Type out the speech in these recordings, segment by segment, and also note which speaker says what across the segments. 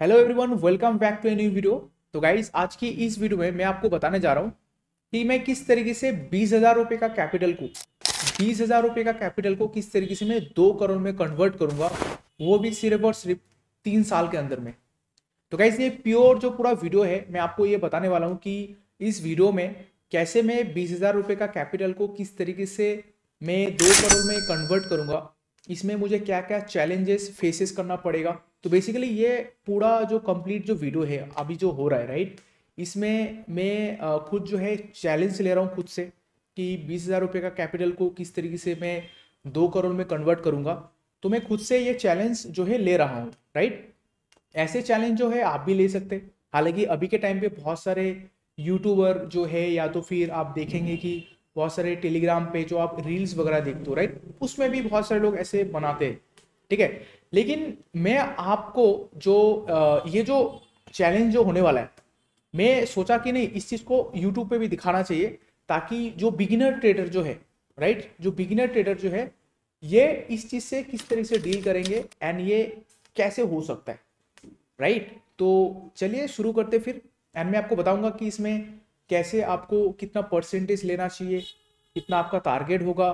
Speaker 1: hello everyone welcome back to a new video तो guys आज की इस वीडियो में मैं आपको बताने जा रहा हूँ कि मैं किस तरीके से बीस हजार रुपये का कैपिटल को बीस हजार रुपये का कैपिटल को किस तरीके से मैं दो करोड़ में कन्वर्ट करूंगा वो भी सिर्फ और सिर्फ तीन साल के अंदर में तो गाइज ये प्योर जो पूरा वीडियो है मैं आपको ये बताने वाला हूँ कि इस वीडियो में कैसे मैं बीस हजार रुपये का कैपिटल को किस तरीके से मैं दो करोड़ में कन्वर्ट करूंगा इसमें मुझे क्या क्या चैलेंजेस फेसेस करना पड़ेगा तो बेसिकली ये पूरा जो कंप्लीट जो वीडियो है अभी जो हो रहा है राइट इसमें मैं खुद जो है चैलेंज ले रहा हूँ खुद से कि बीस हज़ार रुपये का कैपिटल को किस तरीके से मैं दो करोड़ में कन्वर्ट करूँगा तो मैं खुद से ये चैलेंज जो है ले रहा हूँ राइट ऐसे चैलेंज जो है आप भी ले सकते हालांकि अभी के टाइम पे बहुत सारे यूट्यूबर जो है या तो फिर आप देखेंगे कि बहुत सारे टेलीग्राम पे जो आप रील्स वगैरह देखते हो राइट उसमें भी बहुत सारे लोग ऐसे बनाते हैं ठीक है लेकिन मैं आपको जो ये जो चैलेंज जो होने वाला है मैं सोचा कि नहीं इस चीज़ को यूट्यूब पे भी दिखाना चाहिए ताकि जो बिगिनर ट्रेडर जो है राइट जो बिगिनर ट्रेडर जो है ये इस चीज़ से किस तरह से डील करेंगे एंड ये कैसे हो सकता है राइट तो चलिए शुरू करते फिर एंड मैं आपको बताऊंगा कि इसमें कैसे आपको कितना परसेंटेज लेना चाहिए कितना आपका टारगेट होगा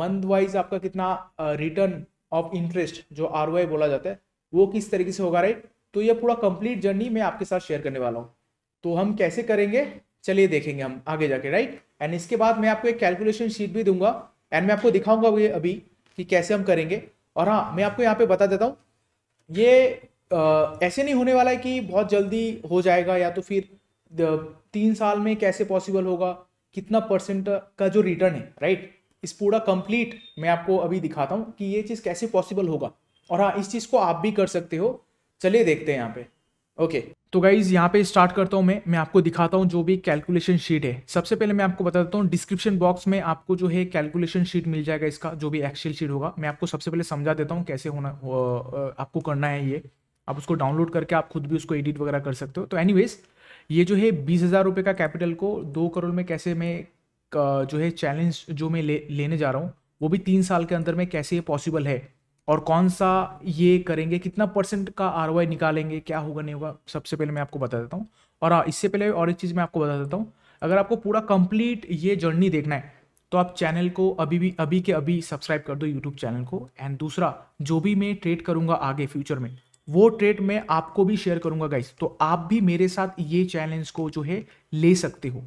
Speaker 1: मंथ वाइज आपका कितना रिटर्न ऑफ इंटरेस्ट जो आर बोला जाता है वो किस तरीके से होगा राइट तो ये पूरा कंप्लीट जर्नी मैं आपके साथ शेयर करने वाला हूँ तो हम कैसे करेंगे चलिए देखेंगे हम आगे जाके राइट एंड इसके बाद मैं आपको एक कैलकुलेशन शीट भी दूंगा एंड मैं आपको दिखाऊंगा ये अभी कि कैसे हम करेंगे और हाँ मैं आपको यहाँ पे बता देता हूँ ये आ, ऐसे नहीं होने वाला है कि बहुत जल्दी हो जाएगा या तो फिर तीन साल में कैसे पॉसिबल होगा कितना परसेंट का जो रिटर्न है राइट इस पूरा कंप्लीट मैं आपको अभी दिखाता हूँ कि ये चीज़ कैसे पॉसिबल होगा और हाँ इस चीज़ को आप भी कर सकते हो चलिए देखते हैं यहाँ पे ओके तो गाइज यहाँ पे स्टार्ट करता हूँ मैं मैं आपको दिखाता हूँ जो भी कैलकुलेशन शीट है सबसे पहले मैं आपको बता देता हूँ डिस्क्रिप्शन बॉक्स में आपको जो है कैलकुलेशन शीट मिल जाएगा इसका जो भी एक्सेल शीट होगा मैं आपको सबसे पहले समझा देता हूँ कैसे होना आपको करना है ये आप उसको डाउनलोड करके आप खुद भी उसको एडिट वगैरह कर सकते हो तो एनी ये जो है बीस हज़ार रुपये का कैपिटल को दो करोड़ में कैसे मैं जो है चैलेंज जो मैं ले लेने जा रहा हूँ वो भी तीन साल के अंदर में कैसे ये पॉसिबल है और कौन सा ये करेंगे कितना परसेंट का आर निकालेंगे क्या होगा नहीं होगा सबसे पहले मैं आपको बता देता हूँ और इससे पहले और एक चीज़ मैं आपको बता देता हूँ अगर आपको पूरा कंप्लीट ये जर्नी देखना है तो आप चैनल को अभी भी अभी के अभी सब्सक्राइब कर दो यूट्यूब चैनल को एंड दूसरा जो भी मैं ट्रेड करूँगा आगे फ्यूचर में वो ट्रेड मैं आपको भी शेयर करूँगा गाइस तो आप भी मेरे साथ ये चैलेंज को जो है ले सकते हो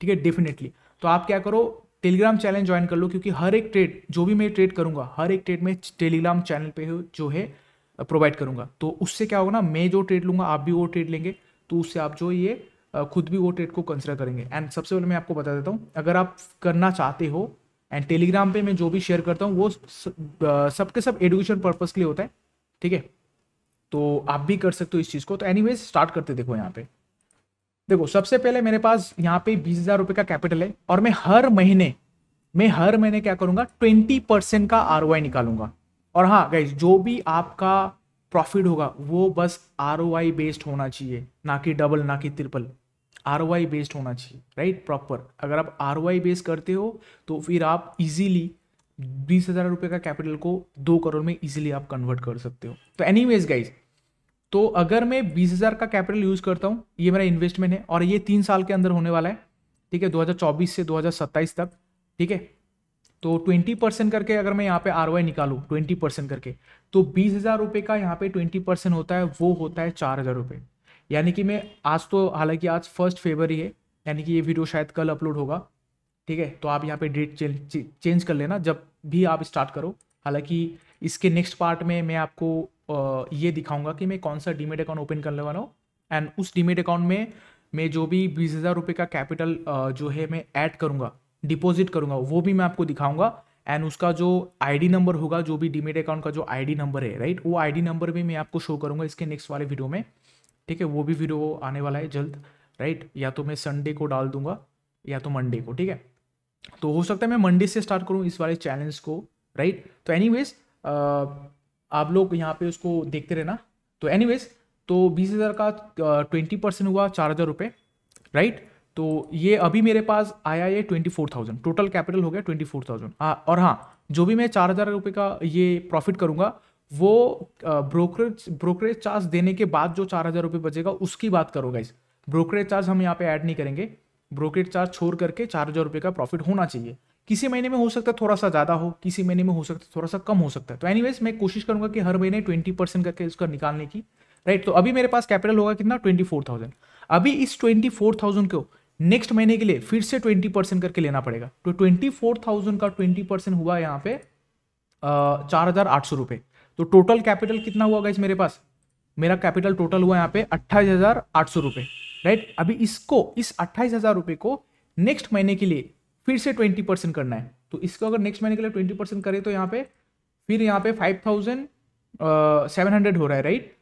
Speaker 1: ठीक है डेफिनेटली तो आप क्या करो टेलीग्राम चैनल ज्वाइन कर लो क्योंकि हर एक ट्रेड जो भी मैं ट्रेड करूंगा हर एक ट्रेड में टेलीग्राम चैनल पे जो है प्रोवाइड करूंगा तो उससे क्या होगा ना मैं जो ट्रेड लूँगा आप भी वो ट्रेड लेंगे तो उससे आप जो ये खुद भी वो ट्रेड को कंसिडर करेंगे एंड सबसे पहले मैं आपको बता देता हूँ अगर आप करना चाहते हो एंड टेलीग्राम पे मैं जो भी शेयर करता हूँ वो सबके सब एडुकेशन पर्पज़ के लिए होता है ठीक है तो आप भी कर सकते हो इस चीज़ को तो एनीवेज स्टार्ट करते देखो यहाँ पे देखो सबसे पहले मेरे पास यहाँ पे बीस हजार रुपये का कैपिटल है और मैं हर महीने मैं हर महीने क्या करूंगा ट्वेंटी परसेंट का आर निकालूंगा और हाँ गाइज जो भी आपका प्रॉफिट होगा वो बस आर बेस्ड होना चाहिए ना कि डबल ना कि ट्रिपल आर बेस्ड होना चाहिए राइट प्रॉपर अगर आप आर बेस्ड करते हो तो फिर आप इजीली बीस हज़ार रुपये का कैपिटल को दो करोड़ में इजीली आप कन्वर्ट कर सकते हो तो एनी वेज गाइज तो अगर मैं बीस हज़ार का कैपिटल यूज़ करता हूँ ये मेरा इन्वेस्टमेंट है और ये तीन साल के अंदर होने वाला है ठीक है 2024 से 2027 तक ठीक है तो 20 परसेंट करके अगर मैं यहाँ पे आर वाई निकालूँ ट्वेंटी परसेंट करके तो बीस हज़ार रुपये का यहाँ पे 20 परसेंट होता है वो होता है चार हज़ार रुपये यानी कि मैं आज तो हालांकि आज फर्स्ट फेबर है यानी कि ये वीडियो शायद कल अपलोड होगा ठीक है तो आप यहाँ पे डेट चेंज कर लेना जब भी आप स्टार्ट करो हालांकि इसके नेक्स्ट पार्ट में मैं आपको ये दिखाऊंगा कि मैं कौन सा डीमेट अकाउंट ओपन करने वाला हूँ एंड उस डीमेट अकाउंट में मैं जो भी बीस हज़ार रुपये का कैपिटल जो है मैं ऐड करूँगा डिपॉजिट करूँगा वो भी मैं आपको दिखाऊँगा एंड उसका जो आईडी नंबर होगा जो भी डीमेट अकाउंट का जो आईडी नंबर है राइट वो आईडी नंबर भी मैं आपको शो करूँगा इसके नेक्स्ट वाले वीडियो में ठीक है वो भी वीडियो आने वाला है जल्द राइट या तो मैं संडे को डाल दूंगा या तो मंडे को ठीक है तो हो सकता है मैं मंडे से स्टार्ट करूँ इस वाले चैलेंज को राइट तो एनी वेज आप लोग यहाँ पे उसको देखते रहना तो एनीवेज तो बीस हज़ार का ट्वेंटी परसेंट हुआ चार हज़ार रुपये राइट तो ये अभी मेरे पास आया ये twenty four thousand total capital हो गया ट्वेंटी फोर थाउजेंड हाँ और हाँ जो भी मैं चार हज़ार रुपये का ये प्रॉफिट करूँगा वो ब्रोकरेज ब्रोकरेज चार्ज देने के बाद जो चार हज़ार रुपये बचेगा उसकी बात करो गाइस ब्रोकरेज चार्ज हम यहाँ पे ऐड नहीं करेंगे ब्रोकरेज चार्ज छोड़ करके चार हज़ार रुपये का प्रॉफिट होना चाहिए किसी महीने में हो सकता है थोड़ा सा ज़्यादा हो किसी महीने में हो सकता है थोड़ा सा कम हो सकता है तो एनीवेज मैं कोशिश करूंगा कि हर महीने ट्वेंटी परसेंट करके उसका निकालने की राइट तो अभी मेरे पास कैपिटल होगा कितना ट्वेंटी फोर थाउजेंड अभी इस ट्वेंटी फोर थाउजेंड को नेक्स्ट महीने के लिए फिर से ट्वेंटी परसेंट करके लेना पड़ेगा तो ट्वेंटी फोर थाउजेंड का ट्वेंटी परसेंट हुआ यहाँ पे चार हज़ार आठ सौ रुपये तो टोटल कैपिटल कितना हुआ इस मेरे पास मेरा कैपिटल टोटल हुआ यहाँ पे अट्ठाईस हज़ार आठ सौ रुपये राइट अभी इसको इस अट्ठाईस हज़ार रुपये को नेक्स्ट महीने के लिए फिर से ट्वेंटी परसेंट करना है तो इसको अगर नेक्स्ट महीने के लिए ट्वेंटी परसेंट करें तो यहाँ पे फिर यहाँ पे फाइव थाउजेंड सेवन हंड्रेड हो रहा है राइट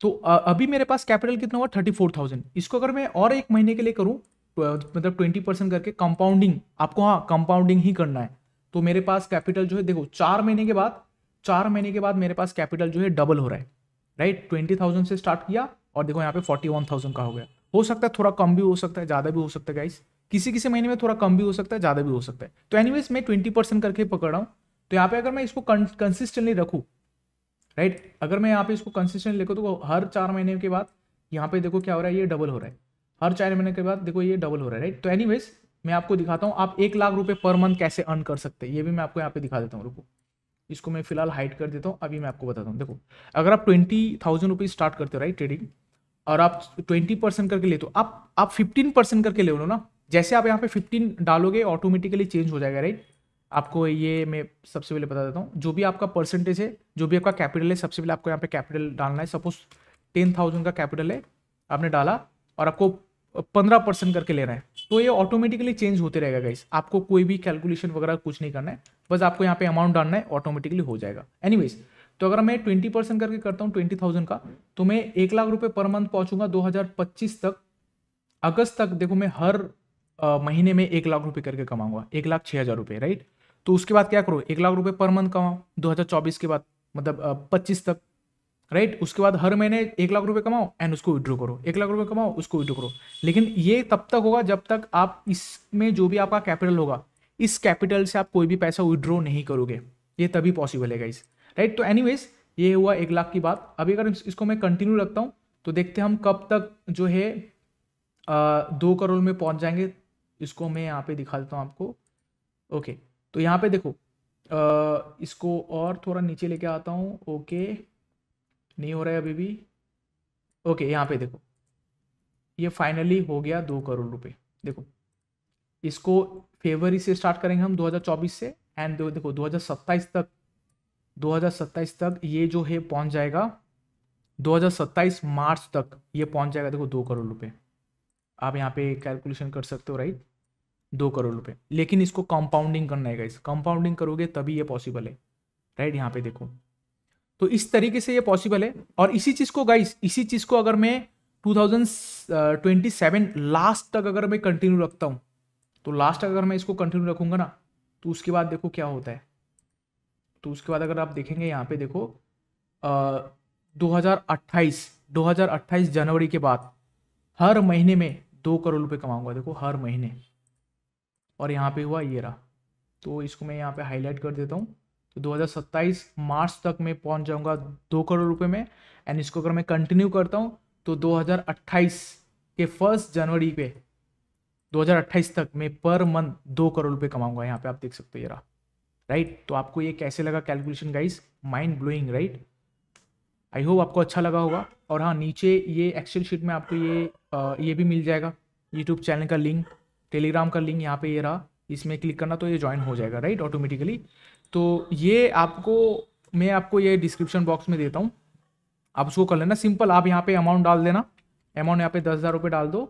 Speaker 1: तो अभी मेरे पास कैपिटल कितना हुआ थर्टी फोर थाउजेंड इसको अगर मैं और एक महीने के लिए करूँ तो, मतलब ट्वेंटी परसेंट करके कंपाउंडिंग आपको हाँ कंपाउंडिंग ही करना है तो मेरे पास कैपिटल जो है देखो चार महीने के बाद चार महीने के बाद मेरे पास कैपिटल जो है डबल हो रहा है राइट ट्वेंटी थाउजेंड से स्टार्ट किया और देखो यहाँ पे फोर्टी वन थाउजेंड का हो गया हो सकता है थोड़ा कम भी हो सकता है ज़्यादा भी हो सकता है गाइस किसी किसी महीने में थोड़ा कम भी हो सकता है ज़्यादा भी हो सकता है तो एनीवेज मैं ट्वेंटी परसेंट करके पकड़ रहा हूं तो यहाँ पे अगर मैं इसको कंसिस्टेंटली रखू राइट अगर मैं यहाँ पे इसको कंसिस्टेंटली लिखूँ तो हर चार महीने के बाद यहाँ पे देखो क्या हो रहा है ये डबल हो रहा है हर चार महीने के बाद देखो ये डबल हो रहा है राइट तो एनी मैं आपको दिखाता हूँ आप एक लाख रुपए पर मंथ कैसे अर्न कर सकते हैं ये भी मैं आपको यहाँ पे दिखा देता हूँ रुको इसको मैं फिलहाल हाइट कर देता हूँ अभी मैं आपको बताता हूँ देखो अगर आप ट्वेंटी थाउजेंड रुपीज़ स्टार्ट करते हो राइट ट्रेडिंग और आप ट्वेंटी परसेंट करके लेते हो आप आप फिफ्टीन परसेंट करके ले लो ना जैसे आप यहाँ पे 15 डालोगे ऑटोमेटिकली चेंज हो जाएगा राइट आपको ये मैं सबसे पहले बता देता हूँ जो भी आपका परसेंटेज है जो भी आपका कैपिटल है सबसे पहले आपको यहाँ पे कैपिटल डालना है सपोज टेन थाउजेंड का कैपिटल है आपने डाला और आपको पंद्रह परसेंट करके लेना है तो ये ऑटोमेटिकली चेंज होते रहेगा गाइस आपको कोई भी कैलकुलेशन वगैरह कुछ नहीं करना है बस आपको यहाँ पे अमाउंट डालना है ऑटोमेटिकली हो जाएगा एनीवेज तो अगर मैं ट्वेंटी परसेंट करके करता हूँ ट्वेंटी थाउजेंड का तो मैं एक लाख रुपये पर मंथ पहुँचूंगा दो हज़ार पच्चीस तक अगस्त तक देखो मैं हर महीने में एक लाख रुपए करके कमाऊंगा एक लाख छः हज़ार रुपये राइट तो उसके बाद क्या करो एक लाख रुपये पर मंथ कमाओ 2024 के बाद मतलब पच्चीस तक राइट उसके बाद हर महीने एक लाख रुपए कमाओ एंड उसको विड्रो करो एक लाख रुपए कमाओ उसको विड्रो करो लेकिन ये तब तक होगा जब तक आप इसमें जो भी आपका कैपिटल होगा इस कैपिटल से आप कोई भी पैसा विड्रो नहीं करोगे ये तभी पॉसिबल है गाइस राइट तो एनीवेज ये हुआ एक लाख की बात अभी अगर इसको मैं कंटिन्यू रखता हूँ तो देखते हम कब तक जो है आ, दो करोड़ में पहुंच जाएंगे इसको मैं यहाँ पे दिखा देता हूँ आपको ओके तो यहाँ पे देखो आ, इसको और थोड़ा नीचे लेके आता हूँ ओके नहीं हो रहा है अभी भी ओके यहाँ पे देखो ये फाइनली हो गया दो करोड़ रुपए देखो इसको फेबररी से स्टार्ट करेंगे हम 2024 से एंड देखो 2027 तक 2027 तक ये जो है पहुँच जाएगा 2027 मार्च तक ये पहुंच जाएगा देखो दो करोड़ रुपए आप यहाँ पे कैलकुलेशन कर सकते हो राइट दो करोड़ रुपए लेकिन इसको कंपाउंडिंग करना है गाइस कंपाउंडिंग करोगे तभी ये पॉसिबल है राइट यहाँ पे देखो तो इस तरीके से ये पॉसिबल है और इसी चीज़ को गाइस इसी चीज़ को अगर मैं 2027 लास्ट तक अगर मैं कंटिन्यू रखता हूँ तो लास्ट तक अगर मैं इसको कंटिन्यू रखूंगा ना तो उसके बाद देखो क्या होता है तो उसके बाद अगर आप देखेंगे यहाँ पे देखो दो हजार जनवरी के बाद हर महीने में दो करोड़ रुपए कमाऊंगा देखो हर महीने और यहाँ पे हुआ ये रहा तो इसको मैं यहाँ पे हाईलाइट कर देता हूँ तो 2027 मार्च तक मैं पहुँच जाऊँगा दो करोड़ रुपये में एंड इसको अगर मैं कंटिन्यू करता हूँ तो 2028 के फर्स्ट जनवरी पे 2028 तक मैं पर मंथ दो करोड़ रुपये कमाऊँगा यहाँ पे आप देख सकते हो ये रहा राइट तो आपको ये कैसे लगा calculation guys mind blowing right I hope आपको अच्छा लगा होगा और हाँ नीचे ये एक्सेल शीट में आपको ये आ, ये भी मिल जाएगा यूट्यूब चैनल का लिंक टेलीग्राम का लिंक यहाँ पे ये रहा इसमें क्लिक करना तो ये ज्वाइन हो जाएगा राइट ऑटोमेटिकली तो ये आपको मैं आपको ये डिस्क्रिप्शन बॉक्स में देता हूँ आप उसको कर लेना सिंपल आप यहाँ पे अमाउंट डाल देना अमाउंट यहाँ पे दस हज़ार रुपये डाल दो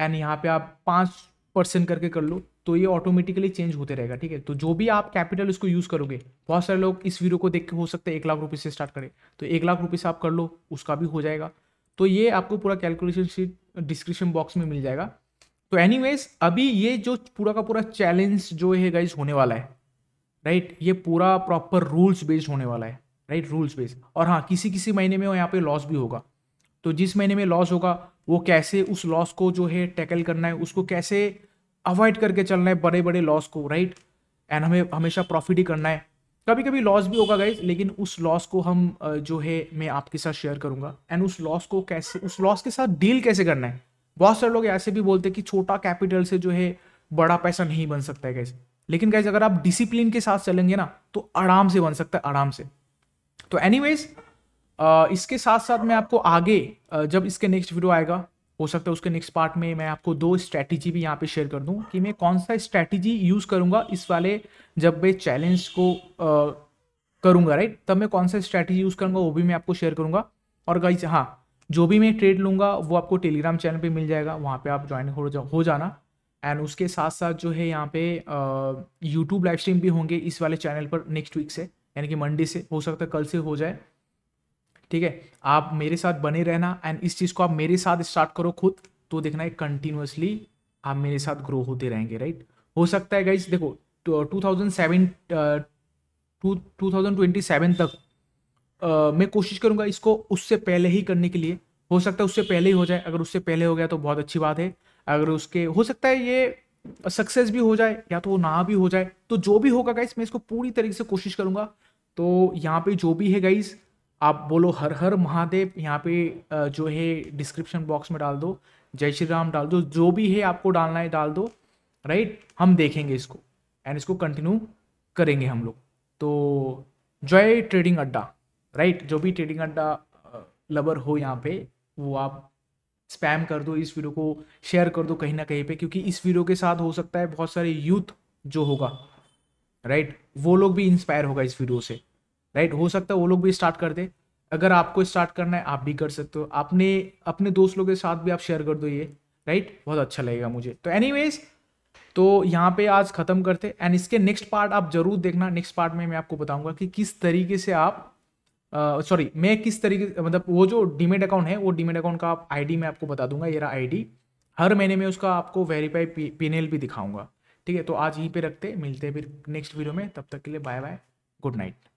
Speaker 1: एंड यहाँ पे आप पाँच परसेंट करके कर लो तो ये ऑटोमेटिकली चेंज होते रहेगा ठीक है तो जो भी आप कैपिटल इसको यूज़ करोगे बहुत सारे लोग इस वीडियो को देख के हो सकता है एक लाख रुपए से स्टार्ट करें तो एक लाख रुपये से आप कर लो उसका भी हो जाएगा तो ये आपको पूरा कैलकुलेशन शीट डिस्क्रिप्शन बॉक्स में मिल जाएगा तो एनी अभी ये जो पूरा का पूरा चैलेंज जो है गाइज होने वाला है राइट ये पूरा प्रॉपर रूल्स बेस्ड होने वाला है राइट रूल्स बेस्ड और हाँ किसी किसी महीने में यहाँ पे लॉस भी होगा तो जिस महीने में लॉस होगा वो कैसे उस लॉस को जो है टैकल करना है उसको कैसे अवॉइड करके चलना है बड़े बड़े लॉस को राइट एंड हमें हमेशा प्रॉफिट ही करना है कभी कभी लॉस भी होगा गाइज लेकिन उस लॉस को हम जो है मैं आपके साथ शेयर करूंगा एंड उस लॉस को कैसे उस लॉस के साथ डील कैसे करना है बहुत सारे लोग ऐसे भी बोलते हैं कि छोटा कैपिटल से जो है बड़ा पैसा नहीं बन सकता है गैस लेकिन गाइज अगर आप डिसिप्लिन के साथ चलेंगे ना तो आराम से बन सकता है आराम से तो एनी इसके साथ साथ मैं आपको आगे जब इसके नेक्स्ट वीडियो आएगा हो सकता है उसके नेक्स्ट पार्ट में मैं आपको दो स्ट्रैटेजी भी यहाँ पे शेयर कर दूँ कि मैं कौन सा स्ट्रैटेजी यूज़ करूँगा इस वाले जब मैं चैलेंज को करूँगा राइट तब मैं कौन सा स्ट्रैटेजी यूज़ करूँगा वो भी मैं आपको शेयर करूँगा और गाइज हाँ जो भी मैं ट्रेड लूँगा वो आपको टेलीग्राम चैनल पर मिल जाएगा वहाँ पर आप ज्वाइन हो जा हो जाना एंड उसके साथ साथ जो है यहाँ पे यूट्यूब लाइव स्ट्रीम भी होंगे इस वाले चैनल पर नेक्स्ट वीक से यानी कि मंडे से हो सकता है कल से हो जाए ठीक है आप मेरे साथ बने रहना एंड इस चीज़ को आप मेरे साथ स्टार्ट करो खुद तो देखना है कंटिन्यूसली आप मेरे साथ ग्रो होते रहेंगे राइट हो सकता है गाइज देखो two thousand seven two thousand twenty seven तक uh, मैं कोशिश करूंगा इसको उससे पहले ही करने के लिए हो सकता है उससे पहले ही हो जाए अगर उससे पहले हो गया तो बहुत अच्छी बात है अगर उसके हो सकता है ये सक्सेस भी हो जाए या तो वो ना भी हो जाए तो जो भी होगा गाइस मैं इसको पूरी तरीके से कोशिश करूंगा तो यहाँ पे जो भी है गाइस आप बोलो हर हर महादेव यहाँ पे जो है डिस्क्रिप्शन बॉक्स में डाल दो जय श्री राम डाल दो जो भी है आपको डालना है डाल दो राइट हम देखेंगे इसको एंड इसको कंटिन्यू करेंगे हम लोग तो जय ट्रेडिंग अड्डा राइट जो भी ट्रेडिंग अड्डा लवर हो यहाँ पे वो आप स्पैम कर दो इस वीडियो को शेयर कर दो कहीं ना कहीं पे क्योंकि इस वीडियो के साथ हो सकता है बहुत सारे यूथ जो होगा राइट वो लोग भी इंस्पायर होगा इस वीडियो से राइट हो सकता है वो लोग भी स्टार्ट कर दे अगर आपको स्टार्ट करना है आप भी कर सकते हो आपने अपने दोस्त लोगों के साथ भी आप शेयर कर दो ये राइट बहुत अच्छा लगेगा मुझे तो एनी तो यहाँ पे आज ख़त्म करते एंड इसके नेक्स्ट पार्ट आप ज़रूर देखना नेक्स्ट पार्ट में मैं आपको बताऊंगा कि किस तरीके से आप सॉरी uh, मैं किस तरीके मतलब वो जो डीमेट अकाउंट है वो डीमेट अकाउंट का आप आईडी मैं आपको बता दूंगा ये रहा आईडी हर महीने में उसका आपको वेरीफाई पीनेल भी दिखाऊंगा ठीक है तो आज यहीं पे रखते मिलते हैं फिर नेक्स्ट वीडियो में तब तक के लिए बाय बाय गुड नाइट